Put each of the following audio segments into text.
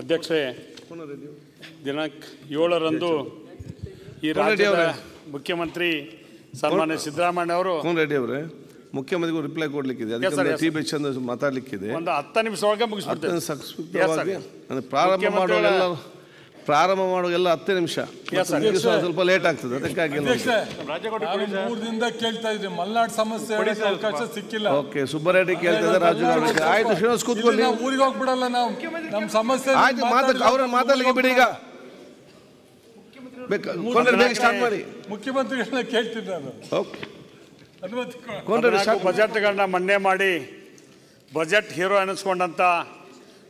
ಅಧ್ಯಕ್ಷೆ ದಿನಾಂಕ ಏಳರಂದು ಈ ರಾಜ್ಯ ಮುಖ್ಯಮಂತ್ರಿ ಸನ್ಮಾನ್ಯ ಸಿದ್ದರಾಮಯ್ಯ ಅವರು ರೆಡ್ಡಿ ಅವರೇ ಮುಖ್ಯಮಂತ್ರಿಗೂ ರಿಪ್ಲೈ ಕೊಡ್ಲಿಕ್ಕಿದೆ ಅದಕ್ಕೆ ಟಿ ಬಿ ಚಂದ್ರ ಮಾತಾಡ್ಲಿಕ್ಕಿದೆ ಒಂದು ಹತ್ತು ನಿಮಿಷ ಒಳಗೆ ಮುಗಿಸ್ಬಿಡ್ತೇನೆ ಪ್ರಾರಂಭ ಮಾಡುವ ಪ್ರಾರಂಭ ಮಾಡುವಾಗೆಲ್ಲ ಹತ್ತು ನಿಮಿಷ ಸ್ವಲ್ಪ ಲೇಟ್ ಆಗ್ತದೆ ಅದಕ್ಕಾಗಿ ಮೂರದಿಂದ ಕೇಳ್ತಾ ಇದ್ರಿ ಮಲ್ನಾಡ್ ಸಮಸ್ಯೆ ಅವಕಾಶ ಸಿಕ್ಕಿಲ್ಲ ಓಕೆ ಸುಬ್ಬರೆಡ್ಡಿ ಕೇಳ್ತಾ ಇದ್ದಾರೆ ರಾಜು ಆಯ್ತು ಶ್ರೀನಿವಾಸ್ ಕೂತ್ಕೊಂಡು ನಾವು ಊರಿಗೆ ಹೋಗ್ಬಿಡಲ್ಲ ನಾವು ನಮ್ಮ ಸಮಸ್ಯೆ ಆಯ್ತು ಮಾತು ಅವ್ರನ್ನ ಮಾತಾಡಲಿಕ್ಕೆ ಬಿಡಿ ಈಗ ಸ್ಟಾರ್ಟ್ ಮಾಡಿ ಮುಖ್ಯಮಂತ್ರಿಗಳನ್ನ ಕೇಳ್ತೀನಿ ನಾನು ಓಕೆ ಬಜೆಟ್ಗಳನ್ನ ಮನ್ನೆ ಮಾಡಿ ಬಜೆಟ್ ಹೀರೋ ಅನಿಸ್ಕೊಂಡಂತ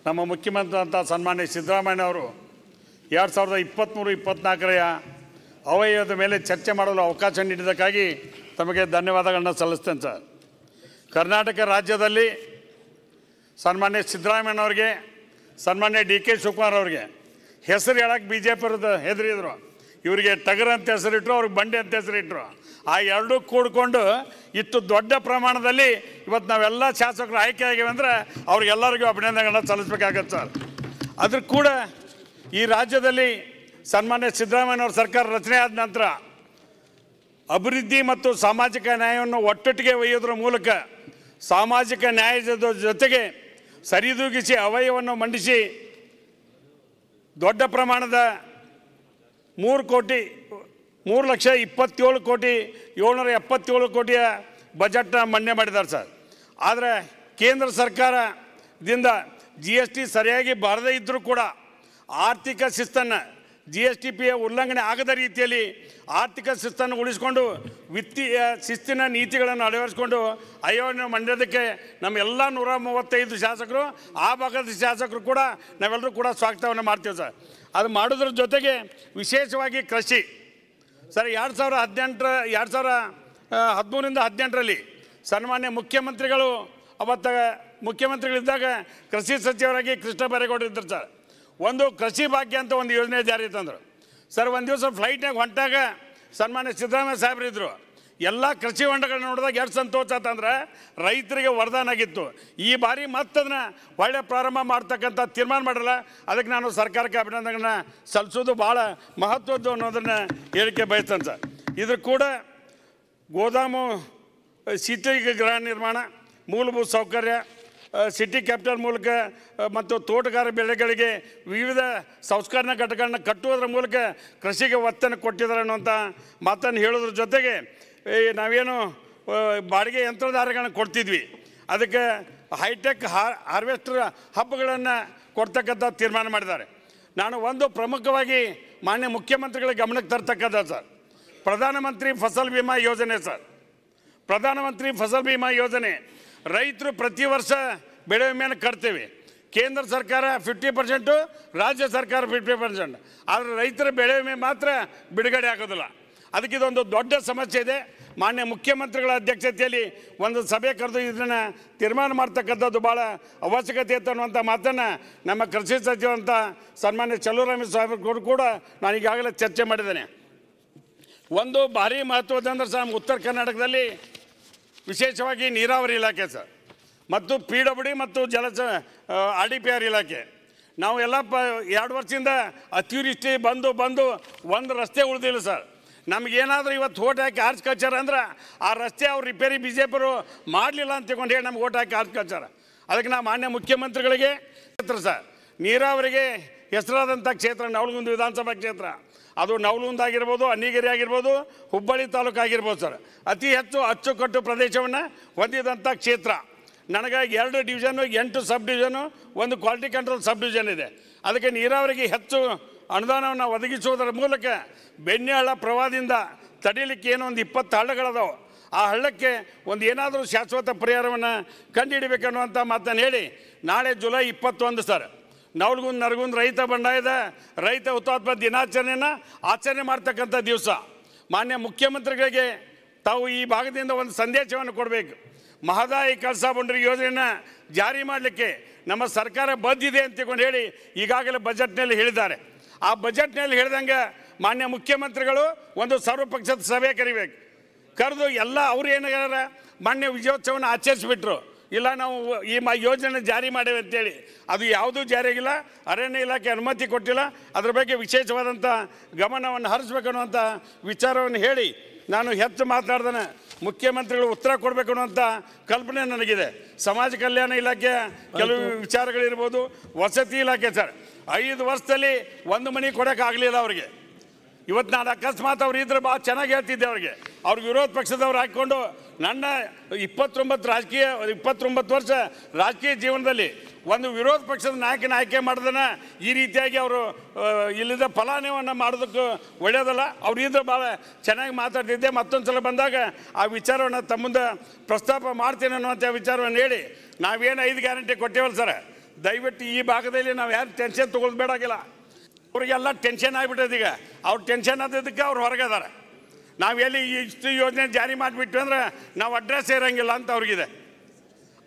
ನಮ್ಮ ಮುಖ್ಯಮಂತ್ರಿ ಅಂತ ಸನ್ಮಾನ್ಯ ಸಿದ್ದರಾಮಯ್ಯ ಅವರು ಎರಡು ಸಾವಿರದ ಇಪ್ಪತ್ತ್ಮೂರು ಇಪ್ಪತ್ತ್ನಾಲ್ಕರ ಅವಯವದ ಮೇಲೆ ಚರ್ಚೆ ಮಾಡಲು ಅವಕಾಶ ನೀಡಿದ್ದಕ್ಕಾಗಿ ತಮಗೆ ಧನ್ಯವಾದಗಳನ್ನ ಸಲ್ಲಿಸ್ತೇನೆ ಸರ್ ಕರ್ನಾಟಕ ರಾಜ್ಯದಲ್ಲಿ ಸನ್ಮಾನ್ಯ ಅವರಿಗೆ ಸನ್ಮಾನ್ಯ ಡಿ ಕೆ ಶಿವಕುಮಾರ್ ಅವ್ರಿಗೆ ಹೆಸರು ಹೇಳೋಕ್ಕೆ ಬಿ ಜೆ ಪಿರದ್ದು ಹೆದರಿದ್ರು ಇವರಿಗೆ ಟಗರ್ ಅಂತ ಹೆಸರಿಟ್ಟರು ಅವ್ರಿಗೆ ಬಂಡೆ ಅಂತ ಹೆಸರಿಟ್ಟರು ಆ ಎರಡೂ ಕೂಡಿಕೊಂಡು ಇತ್ತು ದೊಡ್ಡ ಪ್ರಮಾಣದಲ್ಲಿ ಇವತ್ತು ನಾವೆಲ್ಲ ಶಾಸಕರು ಆಯ್ಕೆ ಆಗಿವೆ ಅಂದರೆ ಅವ್ರಿಗೆಲ್ಲರಿಗೂ ಅಭಿನಂದನೆಗಳನ್ನ ಸಲ್ಲಿಸ್ಬೇಕಾಗತ್ತೆ ಸರ್ ಅದ್ರ ಕೂಡ ಈ ರಾಜ್ಯದಲ್ಲಿ ಸನ್ಮಾನ್ಯ ಅವರ ಸರ್ಕಾರ ರಚನೆ ಆದ ನಂತರ ಅಭಿವೃದ್ಧಿ ಮತ್ತು ಸಾಮಾಜಿಕ ನ್ಯಾಯವನ್ನು ಒಟ್ಟೊಟ್ಟಿಗೆ ಒಯ್ಯೋದ್ರ ಮೂಲಕ ಸಾಮಾಜಿಕ ನ್ಯಾಯದ ಜೊತೆಗೆ ಸರಿದೂಗಿಸಿ ಅವಯವನ್ನು ಮಂಡಿಸಿ ದೊಡ್ಡ ಪ್ರಮಾಣದ ಮೂರು ಕೋಟಿ ಮೂರು ಲಕ್ಷ ಇಪ್ಪತ್ತೇಳು ಕೋಟಿ ಏಳ್ನೂರ ಎಪ್ಪತ್ತೇಳು ಕೋಟಿಯ ಬಜೆಟ್ನ ಮನ್ನೆ ಮಾಡಿದ್ದಾರೆ ಸರ್ ಆದರೆ ಕೇಂದ್ರ ಸರ್ಕಾರದಿಂದ ಜಿ ಎಸ್ ಟಿ ಸರಿಯಾಗಿ ಬಾರದೇ ಇದ್ದರೂ ಕೂಡ ಆರ್ಥಿಕ ಶಿಸ್ತನ್ನು ಜಿ ಎಸ್ ಟಿ ಪಿಯ ಉಲ್ಲಂಘನೆ ಆಗದ ರೀತಿಯಲ್ಲಿ ಆರ್ಥಿಕ ಶಿಸ್ತನ್ನು ಉಳಿಸಿಕೊಂಡು ವಿತ್ತೀಯ ಶಿಸ್ತಿನ ನೀತಿಗಳನ್ನು ಅಳವಡಿಸ್ಕೊಂಡು ಆಯೋಜನೆ ಮಂಡ್ಯದಕ್ಕೆ ನಮ್ಮೆಲ್ಲ ನೂರ ಮೂವತ್ತೈದು ಶಾಸಕರು ಆ ಭಾಗದ ಶಾಸಕರು ಕೂಡ ನಾವೆಲ್ಲರೂ ಕೂಡ ಸ್ವಾಗತವನ್ನು ಮಾಡ್ತೀವಿ ಸರ್ ಅದು ಮಾಡೋದ್ರ ಜೊತೆಗೆ ವಿಶೇಷವಾಗಿ ಕೃಷಿ ಸರ್ ಎರಡು ಸಾವಿರ ಹದಿನೆಂಟರ ಎರಡು ಸಾವಿರ ಹದಿಮೂರಿಂದ ಹದಿನೆಂಟರಲ್ಲಿ ಸನ್ಮಾನ್ಯ ಮುಖ್ಯಮಂತ್ರಿಗಳು ಅವತ್ತ ಮುಖ್ಯಮಂತ್ರಿಗಳಿದ್ದಾಗ ಕೃಷಿ ಸಚಿವರಾಗಿ ಕೃಷ್ಣ ಬೈರೇಗೌಡರು ಇದ್ದರು ಸರ್ ಒಂದು ಕೃಷಿ ಭಾಗ್ಯ ಅಂತ ಒಂದು ಯೋಜನೆ ಜಾರಿ ತಂದರು ಸರ್ ಒಂದು ದಿವಸ ಫ್ಲೈಟ್ನಾಗ ಹೊಂಟಾಗ ಸನ್ಮಾನ್ಯ ಸಿದ್ದರಾಮಯ್ಯ ಇದ್ರು ಎಲ್ಲ ಕೃಷಿ ಹೊಂಡಗಳನ್ನ ನೋಡಿದಾಗ ಎಷ್ಟು ಸಂತೋಷ ಅಂತಂದ್ರೆ ರೈತರಿಗೆ ವರದಾನ ಆಗಿತ್ತು ಈ ಬಾರಿ ಮತ್ತದನ್ನ ಒಳ್ಳೆ ಪ್ರಾರಂಭ ಮಾಡ್ತಕ್ಕಂಥ ತೀರ್ಮಾನ ಮಾಡಲ್ಲ ಅದಕ್ಕೆ ನಾನು ಸರ್ಕಾರಕ್ಕೆ ಅಭಿನಂದನೆಗಳನ್ನ ಸಲ್ಲಿಸೋದು ಭಾಳ ಮಹತ್ವದ್ದು ಅನ್ನೋದನ್ನು ಹೇಳಿಕೆ ಬಯಸ್ತಂತ ಇದ್ರ ಕೂಡ ಗೋದಾಮು ಗೃಹ ನಿರ್ಮಾಣ ಮೂಲಭೂತ ಸೌಕರ್ಯ ಸಿಟಿ ಕ್ಯಾಪಿಟಲ್ ಮೂಲಕ ಮತ್ತು ತೋಟಗಾರ ಬೆಳೆಗಳಿಗೆ ವಿವಿಧ ಸಂಸ್ಕರಣಾ ಘಟಕಗಳನ್ನ ಕಟ್ಟುವುದರ ಮೂಲಕ ಕೃಷಿಗೆ ಒತ್ತನ್ನು ಕೊಟ್ಟಿದ್ದಾರೆ ಅನ್ನುವಂಥ ಮಾತನ್ನು ಹೇಳೋದ್ರ ಜೊತೆಗೆ ನಾವೇನು ಬಾಡಿಗೆ ಯಂತ್ರಧಾರಗಳನ್ನು ಕೊಡ್ತಿದ್ವಿ ಅದಕ್ಕೆ ಹೈಟೆಕ್ ಹಾರ್ ಹಾರ್ವೆಸ್ಟರ್ ಹಬ್ಬಗಳನ್ನು ಕೊಡ್ತಕ್ಕಂಥ ತೀರ್ಮಾನ ಮಾಡಿದ್ದಾರೆ ನಾನು ಒಂದು ಪ್ರಮುಖವಾಗಿ ಮಾನ್ಯ ಮುಖ್ಯಮಂತ್ರಿಗಳ ಗಮನಕ್ಕೆ ತರ್ತಕ್ಕಂಥ ಸರ್ ಪ್ರಧಾನಮಂತ್ರಿ ಫಸಲ್ ಬಿಮಾ ಯೋಜನೆ ಸರ್ ಪ್ರಧಾನಮಂತ್ರಿ ಫಸಲ್ ಬಿಮಾ ಯೋಜನೆ ರೈತರು ಪ್ರತಿ ವರ್ಷ ಬೆಳೆ ವಿಮೆಯನ್ನು ಕಟ್ತೇವೆ ಕೇಂದ್ರ ಸರ್ಕಾರ ಫಿಫ್ಟಿ ಪರ್ಸೆಂಟು ರಾಜ್ಯ ಸರ್ಕಾರ ಫಿಫ್ಟಿ ಪರ್ಸೆಂಟ್ ಆದರೆ ರೈತರ ಬೆಳೆ ವಿಮೆ ಮಾತ್ರ ಬಿಡುಗಡೆ ಆಗೋದಿಲ್ಲ ಅದಕ್ಕೆ ಇದೊಂದು ದೊಡ್ಡ ಸಮಸ್ಯೆ ಇದೆ ಮಾನ್ಯ ಮುಖ್ಯಮಂತ್ರಿಗಳ ಅಧ್ಯಕ್ಷತೆಯಲ್ಲಿ ಒಂದು ಸಭೆ ಕರೆದು ಇದನ್ನು ತೀರ್ಮಾನ ಮಾಡ್ತಕ್ಕಂಥದ್ದು ಭಾಳ ಅವಶ್ಯಕತೆ ಇತ್ತು ಅನ್ನುವಂಥ ಮಾತನ್ನು ನಮ್ಮ ಕೃಷಿ ಸಚಿವಂಥ ಸನ್ಮಾನ್ಯ ಚಲುವರಾಮ ಸ್ವಾಮಿ ಕೂಡ ನಾನು ಈಗಾಗಲೇ ಚರ್ಚೆ ಮಾಡಿದ್ದೇನೆ ಒಂದು ಭಾರಿ ಮಹತ್ವದ ಅಂದರೆ ಸಹ ನಮ್ಮ ಉತ್ತರ ಕರ್ನಾಟಕದಲ್ಲಿ ವಿಶೇಷವಾಗಿ ನೀರಾವರಿ ಇಲಾಖೆ ಸರ್ ಮತ್ತು ಪಿ ಡಬ್ಲ್ಯೂ ಡಿ ಮತ್ತು ಜಲ ಆರ್ ಡಿ ಪಿ ಆರ್ ಇಲಾಖೆ ನಾವು ಎಲ್ಲ ಪ ಎರಡು ವರ್ಷದಿಂದ ಅತಿವೃಷ್ಟಿ ಬಂದು ಬಂದು ಒಂದು ರಸ್ತೆ ಉಳಿದಿಲ್ಲ ಸರ್ ನಮಗೇನಾದರೂ ಇವತ್ತು ಓಟ್ ಹಾಕಿ ಆರ್ಸ್ ಕಲ್ಚರ್ ಅಂದ್ರೆ ಆ ರಸ್ತೆ ಅವ್ರು ರಿಪೇರಿ ಬಿ ಜೆ ಪಿರು ಮಾಡಲಿಲ್ಲ ಅಂತ ತಿಳ್ಕೊಂಡು ಹೇಳಿ ನಮ್ಗೆ ಓಟ್ ಹಾಕಿ ಆರ್ಸ್ ಕಲ್ಚರ್ ಅದಕ್ಕೆ ನಾವು ಮಾನ್ಯ ಮುಖ್ಯಮಂತ್ರಿಗಳಿಗೆ ಸರ್ ನೀರಾವರಿಗೆ ಹೆಸರಾದಂಥ ಕ್ಷೇತ್ರ ನವಲಗುಂದ ವಿಧಾನಸಭಾ ಕ್ಷೇತ್ರ ಅದು ನವಲುಂದ ಆಗಿರ್ಬೋದು ಅನ್ನಿಗೆರೆ ಆಗಿರ್ಬೋದು ಹುಬ್ಬಳ್ಳಿ ತಾಲೂಕು ಆಗಿರ್ಬೋದು ಸರ್ ಅತಿ ಹೆಚ್ಚು ಅಚ್ಚುಕಟ್ಟು ಪ್ರದೇಶವನ್ನು ಹೊಂದಿದಂಥ ಕ್ಷೇತ್ರ ನನಗಾಗಿ ಎರಡು ಡಿವಿಷನು ಎಂಟು ಸಬ್ ಡಿವಿಷನು ಒಂದು ಕ್ವಾಲಿಟಿ ಕಂಟ್ರೋಲ್ ಸಬ್ ಡಿವಿಷನ್ ಇದೆ ಅದಕ್ಕೆ ನೀರಾವರಿಗೆ ಹೆಚ್ಚು ಅನುದಾನವನ್ನು ಒದಗಿಸುವುದರ ಮೂಲಕ ಬೆಣ್ಣೆಹಳ್ಳ ಪ್ರವಾಹದಿಂದ ತಡೀಲಿಕ್ಕೆ ಏನೋ ಒಂದು ಇಪ್ಪತ್ತು ಹಳ್ಳಗಳದಾವೆ ಆ ಹಳ್ಳಕ್ಕೆ ಒಂದು ಏನಾದರೂ ಶಾಶ್ವತ ಪರಿಹಾರವನ್ನು ಕಂಡುಹಿಡಬೇಕನ್ನುವಂಥ ಮಾತನ್ನು ಹೇಳಿ ನಾಳೆ ಜುಲೈ ಇಪ್ಪತ್ತೊಂದು ಸರ್ ನವಲ್ಗುಂದ್ ನರಗುಂದ್ ರೈತ ಬಂಡಾಯದ ರೈತ ಹುತಾತ್ಮ ದಿನಾಚರಣೆಯನ್ನು ಆಚರಣೆ ಮಾಡ್ತಕ್ಕಂಥ ದಿವಸ ಮಾನ್ಯ ಮುಖ್ಯಮಂತ್ರಿಗಳಿಗೆ ತಾವು ಈ ಭಾಗದಿಂದ ಒಂದು ಸಂದೇಶವನ್ನು ಕೊಡಬೇಕು ಮಹದಾಯಿ ಕಲ್ಸಾ ಬಂಡ್ರಿ ಯೋಜನೆಯನ್ನು ಜಾರಿ ಮಾಡಲಿಕ್ಕೆ ನಮ್ಮ ಸರ್ಕಾರ ಬದ್ಧಿದೆ ತಿಳ್ಕೊಂಡು ಹೇಳಿ ಈಗಾಗಲೇ ಬಜೆಟ್ನಲ್ಲಿ ಹೇಳಿದ್ದಾರೆ ಆ ಬಜೆಟ್ನಲ್ಲಿ ಹೇಳಿದಂಗೆ ಮಾನ್ಯ ಮುಖ್ಯಮಂತ್ರಿಗಳು ಒಂದು ಸರ್ವಪಕ್ಷದ ಸಭೆ ಕರಿಬೇಕು ಕರೆದು ಎಲ್ಲ ಅವ್ರು ಏನಾರ ಮಾನ್ಯ ವಿಜಯೋತ್ಸವನ ಆಚರಿಸಿಬಿಟ್ರು ಇಲ್ಲ ನಾವು ಈ ಮ ಯೋಜನೆ ಜಾರಿ ಮಾಡೇವೆ ಅಂತೇಳಿ ಅದು ಯಾವುದೂ ಜಾರಿಯಾಗಿಲ್ಲ ಅರಣ್ಯ ಇಲಾಖೆ ಅನುಮತಿ ಕೊಟ್ಟಿಲ್ಲ ಅದ್ರ ಬಗ್ಗೆ ವಿಶೇಷವಾದಂಥ ಗಮನವನ್ನು ಹರಿಸ್ಬೇಕು ಅನ್ನುವಂಥ ವಿಚಾರವನ್ನು ಹೇಳಿ ನಾನು ಹೆಚ್ಚು ಮಾತನಾಡ್ದೆ ಮುಖ್ಯಮಂತ್ರಿಗಳು ಉತ್ತರ ಕೊಡಬೇಕು ಅನ್ನುವಂಥ ಕಲ್ಪನೆ ನನಗಿದೆ ಸಮಾಜ ಕಲ್ಯಾಣ ಇಲಾಖೆ ಕೆಲವು ವಿಚಾರಗಳಿರ್ಬೋದು ವಸತಿ ಇಲಾಖೆ ಸರ್ ಐದು ವರ್ಷದಲ್ಲಿ ಒಂದು ಮನೆ ಕೊಡೋಕ್ಕಾಗಲಿಲ್ಲ ಅವರಿಗೆ ಇವತ್ತು ನಾನು ಅಕಸ್ಮಾತ್ ಅವ್ರು ಇದ್ರೆ ಭಾಳ ಚೆನ್ನಾಗಿ ಹೇಳ್ತಿದ್ದೆ ಅವ್ರಿಗೆ ಅವ್ರಿಗೆ ವಿರೋಧ ಪಕ್ಷದವ್ರು ಹಾಕ್ಕೊಂಡು ನನ್ನ ಇಪ್ಪತ್ತೊಂಬತ್ತು ರಾಜಕೀಯ ಇಪ್ಪತ್ತೊಂಬತ್ತು ವರ್ಷ ರಾಜಕೀಯ ಜೀವನದಲ್ಲಿ ಒಂದು ವಿರೋಧ ಪಕ್ಷದ ನಾಯಕನ ಆಯ್ಕೆ ಮಾಡ್ದೆನ ಈ ರೀತಿಯಾಗಿ ಅವರು ಇಲ್ಲಿದ್ದ ಫಲಾನವನ್ನು ಮಾಡೋದಕ್ಕೆ ಒಳ್ಳೆಯದಲ್ಲ ಅವರಿಂದ ಭಾಳ ಚೆನ್ನಾಗಿ ಮಾತಾಡ್ತಿದ್ದೆ ಮತ್ತೊಂದು ಸಲ ಬಂದಾಗ ಆ ವಿಚಾರವನ್ನು ತಮ್ಮಂದ ಪ್ರಸ್ತಾಪ ಮಾಡ್ತೇನೆ ಅನ್ನುವಂಥ ವಿಚಾರವನ್ನು ಹೇಳಿ ನಾವೇನು ಐದು ಗ್ಯಾರಂಟಿ ಕೊಟ್ಟೇವಲ್ಲ ಸರ್ ದಯವಿಟ್ಟು ಈ ಭಾಗದಲ್ಲಿ ನಾವು ಯಾರು ಟೆನ್ಷನ್ ತೊಗೊಳ್ಬೇಡಾಗಿಲ್ಲ ಅವರಿಗೆಲ್ಲ ಟೆನ್ಷನ್ ಈಗ ಅವ್ರ ಟೆನ್ಷನ್ ಆದದಕ್ಕೆ ಅವ್ರು ಹೊರಗದಾರೆ ನಾವು ಎಲ್ಲಿ ಇಷ್ಟು ಯೋಜನೆ ಜಾರಿ ಮಾಡಿಬಿಟ್ವಿ ಅಂದರೆ ನಾವು ಅಡ್ರೆಸ್ ಇರೋಂಗಿಲ್ಲ ಅಂತ ಅವ್ರಿಗಿದೆ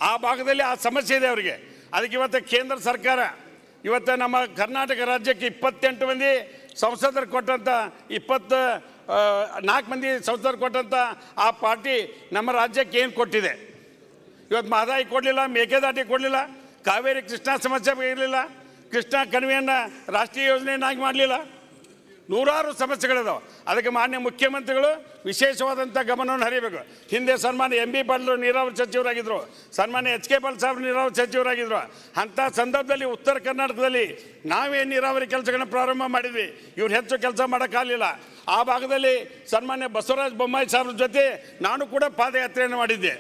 ಆ ಭಾಗದಲ್ಲಿ ಆ ಸಮಸ್ಯೆ ಇದೆ ಅವರಿಗೆ ಅದಕ್ಕೆ ಇವತ್ತು ಕೇಂದ್ರ ಸರ್ಕಾರ ಇವತ್ತು ನಮ್ಮ ಕರ್ನಾಟಕ ರಾಜ್ಯಕ್ಕೆ ಇಪ್ಪತ್ತೆಂಟು ಮಂದಿ ಸಂಸದರು ಕೊಟ್ಟಂಥ ಇಪ್ಪತ್ತು ನಾಲ್ಕು ಮಂದಿ ಸಂಸದರು ಕೊಟ್ಟಂಥ ಆ ಪಾರ್ಟಿ ನಮ್ಮ ರಾಜ್ಯಕ್ಕೆ ಏನು ಕೊಟ್ಟಿದೆ ಇವತ್ತು ಮಾದಾಯಿ ಕೊಡಲಿಲ್ಲ ಮೇಕೆದಾಟಿ ಕೊಡಲಿಲ್ಲ ಕಾವೇರಿ ಕೃಷ್ಣ ಸಮಸ್ಯೆ ಇರಲಿಲ್ಲ ಕೃಷ್ಣ ಕಣಿವೆಯನ್ನು ರಾಷ್ಟ್ರೀಯ ಯೋಜನೆಯನ್ನಾಗಿ ಮಾಡಲಿಲ್ಲ ನೂರಾರು ಸಮಸ್ಯೆಗಳಿದಾವೆ ಅದಕ್ಕೆ ಮಾನ್ಯ ಮುಖ್ಯಮಂತ್ರಿಗಳು ವಿಶೇಷವಾದಂಥ ಗಮನವನ್ನು ಹರಿಬೇಕು ಹಿಂದೆ ಸನ್ಮಾನ್ಯ ಎಂ ಬಿ ಪಾಟೀಲ್ ನೀರಾವರಿ ಸಚಿವರಾಗಿದ್ದರು ಸನ್ಮಾನ್ಯ ಎಚ್ ಕೆ ಪಾಲ್ ಸಾಹೇಬ್ ನೀರಾವರಿ ಸಚಿವರಾಗಿದ್ದರು ಅಂಥ ಸಂದರ್ಭದಲ್ಲಿ ಉತ್ತರ ಕರ್ನಾಟಕದಲ್ಲಿ ನಾವೇ ನೀರಾವರಿ ಕೆಲಸಗಳನ್ನು ಪ್ರಾರಂಭ ಮಾಡಿದ್ವಿ ಇವ್ರು ಹೆಚ್ಚು ಕೆಲಸ ಮಾಡೋಕ್ಕಾಗಲಿಲ್ಲ ಆ ಭಾಗದಲ್ಲಿ ಸನ್ಮಾನ್ಯ ಬಸವರಾಜ ಬೊಮ್ಮಾಯಿ ಸಾಹೇಬ್ರ ಜೊತೆ ನಾನು ಕೂಡ ಪಾದಯಾತ್ರೆಯನ್ನು ಮಾಡಿದ್ದೆ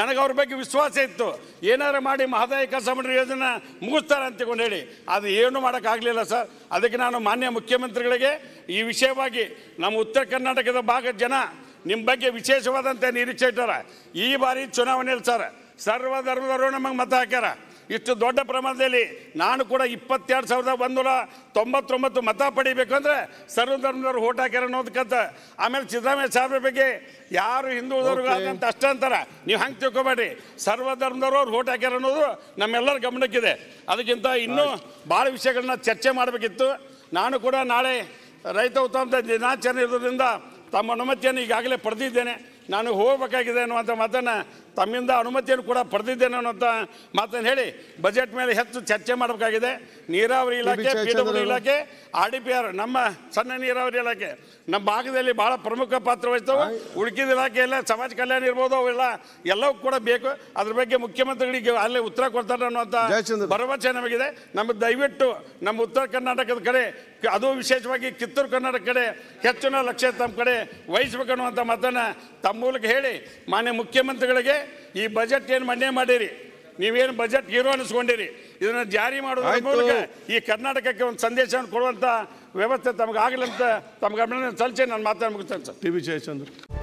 ನನಗೆ ಅವ್ರ ಬಗ್ಗೆ ವಿಶ್ವಾಸ ಇತ್ತು ಏನಾರು ಮಾಡಿ ಮಹದಾಯಿ ಕಸ ಮಾಡಿರೋ ಯೋಜನೆ ಮುಗಿಸ್ತಾರೆ ಅಂತ ಹೇಳಿ ಅದು ಏನು ಮಾಡೋಕ್ಕಾಗಲಿಲ್ಲ ಸರ್ ಅದಕ್ಕೆ ನಾನು ಮಾನ್ಯ ಮುಖ್ಯಮಂತ್ರಿಗಳಿಗೆ ಈ ವಿಷಯವಾಗಿ ನಮ್ಮ ಉತ್ತರ ಕರ್ನಾಟಕದ ಭಾಗದ ಜನ ನಿಮ್ಮ ಬಗ್ಗೆ ವಿಶೇಷವಾದಂತೆ ನಿರೀಕ್ಷೆ ಇಟ್ಟಾರ ಈ ಬಾರಿ ಚುನಾವಣೆಯಲ್ಲಿ ಸರ್ ಸರ್ವಧರ್ಮದವರು ನಮಗೆ ಮತ ಹಾಕ್ಯಾರ ಇಷ್ಟು ದೊಡ್ಡ ಪ್ರಮಾಣದಲ್ಲಿ ನಾನು ಕೂಡ ಇಪ್ಪತ್ತೆರಡು ಸಾವಿರದ ಒಂದೂರ ತೊಂಬತ್ತೊಂಬತ್ತು ಮತ ಪಡಿಬೇಕು ಸರ್ವಧರ್ಮದವ್ರು ಓಟ್ ಹಾಕ್ಯಾರ ಅನ್ನೋದಕ್ಕಂತ ಆಮೇಲೆ ಸಿದ್ದರಾಮಯ್ಯ ಸಾಹೇಬ್ರ ಬಗ್ಗೆ ಯಾರು ಹಿಂದೂದವ್ರಿಗೆ ಅಂತ ಅಷ್ಟೇ ಅಂತಾರೆ ನೀವು ಹಂಗೆ ತಿಳ್ಕೊಬೇಡ್ರಿ ಸರ್ವಧರ್ಮದವ್ರು ಅವ್ರು ಓಟ್ ಹಾಕ್ಯಾರ ಅನ್ನೋದು ನಮ್ಮೆಲ್ಲರ ಗಮನಕ್ಕಿದೆ ಅದಕ್ಕಿಂತ ಇನ್ನೂ ಭಾಳ ವಿಷಯಗಳನ್ನ ಚರ್ಚೆ ಮಾಡಬೇಕಿತ್ತು ನಾನು ಕೂಡ ನಾಳೆ ರೈತ ಉತ್ತಮ ದಿನಾಚರಣೆ ಇರೋದ್ರಿಂದ ತಮ್ಮ ಅನುಮತಿಯನ್ನು ಈಗಾಗಲೇ ಪಡೆದಿದ್ದೇನೆ ನಾನು ಹೋಗಬೇಕಾಗಿದೆ ಅನ್ನುವಂಥ ಮಾತನ್ನು ತಮ್ಮಿಂದ ಅನುಮತಿಯನ್ನು ಕೂಡ ಪಡೆದಿದ್ದೇನೆ ಅನ್ನೋಂಥ ಮಾತನ್ನು ಹೇಳಿ ಬಜೆಟ್ ಮೇಲೆ ಹೆಚ್ಚು ಚರ್ಚೆ ಮಾಡಬೇಕಾಗಿದೆ ನೀರಾವರಿ ಇಲಾಖೆ ಪಿ ಡಬ್ಲ್ಯೂ ಇಲಾಖೆ ಆರ್ ಡಿ ಪಿ ಆರ್ ನಮ್ಮ ಸಣ್ಣ ನೀರಾವರಿ ಇಲಾಖೆ ನಮ್ಮ ಭಾಗದಲ್ಲಿ ಭಾಳ ಪ್ರಮುಖ ಪಾತ್ರ ವಹಿಸ್ತವೆ ಉಳುಕಿದ ಎಲ್ಲ ಸಮಾಜ ಕಲ್ಯಾಣ ಇರ್ಬೋದು ಅವೆಲ್ಲ ಎಲ್ಲವೂ ಕೂಡ ಬೇಕು ಅದ್ರ ಬಗ್ಗೆ ಮುಖ್ಯಮಂತ್ರಿಗಳಿಗೆ ಅಲ್ಲೇ ಉತ್ತರ ಕೊಡ್ತಾರೆ ಅನ್ನುವಂಥ ಭರವಸೆ ನಮಗಿದೆ ನಮ್ಮ ದಯವಿಟ್ಟು ನಮ್ಮ ಉತ್ತರ ಕರ್ನಾಟಕದ ಕಡೆ ಅದು ವಿಶೇಷವಾಗಿ ಕಿತ್ತೂರು ಕರ್ನಾಟಕ ಕಡೆ ಹೆಚ್ಚಿನ ಲಕ್ಷ್ಯ ತಮ್ಮ ಕಡೆ ವಹಿಸ್ಬೇಕನ್ನುವಂಥ ಅನ್ನುವಂಥ ಮಾತನ್ನು ತಮ್ಮ ಮೂಲಕ ಹೇಳಿ ಮಾನ್ಯ ಮುಖ್ಯಮಂತ್ರಿಗಳಿಗೆ ಈ ಬಜೆಟ್ ಏನು ಮಂಡನೆ ಮಾಡಿರಿ ನೀವೇನು ಬಜೆಟ್ ಹೀರೋ ಅನಿಸ್ಕೊಂಡಿರಿ ಇದನ್ನು ಜಾರಿ ಮಾಡುವ ಮೂಲಕ ಈ ಕರ್ನಾಟಕಕ್ಕೆ ಒಂದು ಸಂದೇಶವನ್ನು ಕೊಡುವಂತ ವ್ಯವಸ್ಥೆ ತಮಗಾಗಲಿ ಅಂತ ತಮ್ಮ ಗಮನ ಸಲ್ಲಿಸಿ ನಾನು ಮಾತಾಡ ಮುಗಿಸ್ತೇನೆ ಸರ್ ಟಿ ವಿ ಜಯಚಂದ್ರ